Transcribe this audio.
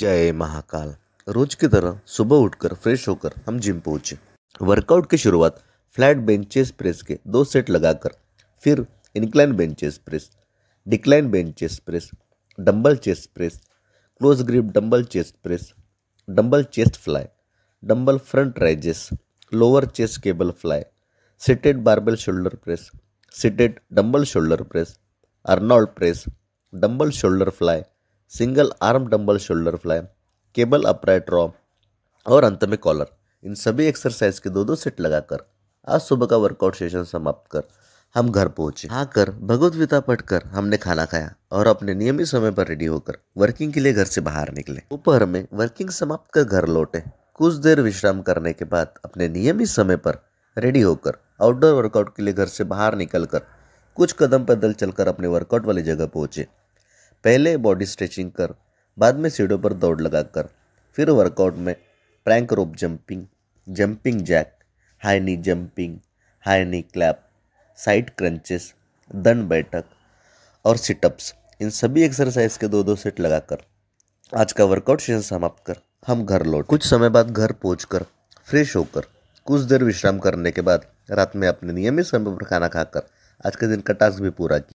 जय महाकाल रोज की तरह सुबह उठकर फ्रेश होकर हम जिम पहुंचे वर्कआउट की शुरुआत फ्लैट बेंचेस प्रेस के दो सेट लगाकर फिर incline benches press decline benches press dumbbell chest press close grip dumbbell chest press dumbbell chest fly dumbbell front raises lower chest cable fly seated barbell shoulder press seated dumbbell shoulder press Arnold press dumbbell shoulder fly single arm dumbbell shoulder fly cable upright row और अंत में collar इन सभी exercise के दो दो set लगाकर आज सुबह का वर्कआउट सेशन समाप्त कर हम घर पहुंचे आकर भगवदगीता पढ़कर हमने खाना खाया और अपने नियमित समय पर रेडी होकर वर्किंग के लिए घर से बाहर निकले दोपहर में वर्किंग समाप्त कर घर लौटे कुछ देर विश्राम करने के बाद अपने नियमित समय पर रेडी होकर आउटडोर वर्कआउट के लिए घर से बाहर निकलकर कुछ कदम पैदल चलकर अपने वर्कआउट वाली जगह पहुंचे पहले बॉडी स्ट्रेचिंग कर बाद में सीढ़ों पर दौड़ लगाकर फिर वर्कआउट में plank rope jumping jumping jack high knee jumping high knee clap side crunches दंड बैठक और सिटअप्स इन सभी एक्सरसाइज के दो दो सेट लगाकर आज का वर्कआउट सेशन समाप्त कर हम घर लौट कुछ समय बाद घर पहुँच फ्रेश होकर कुछ देर विश्राम करने के बाद रात में अपने नियमित समय पर खाना खाकर आज के दिन का टास्क भी पूरा किया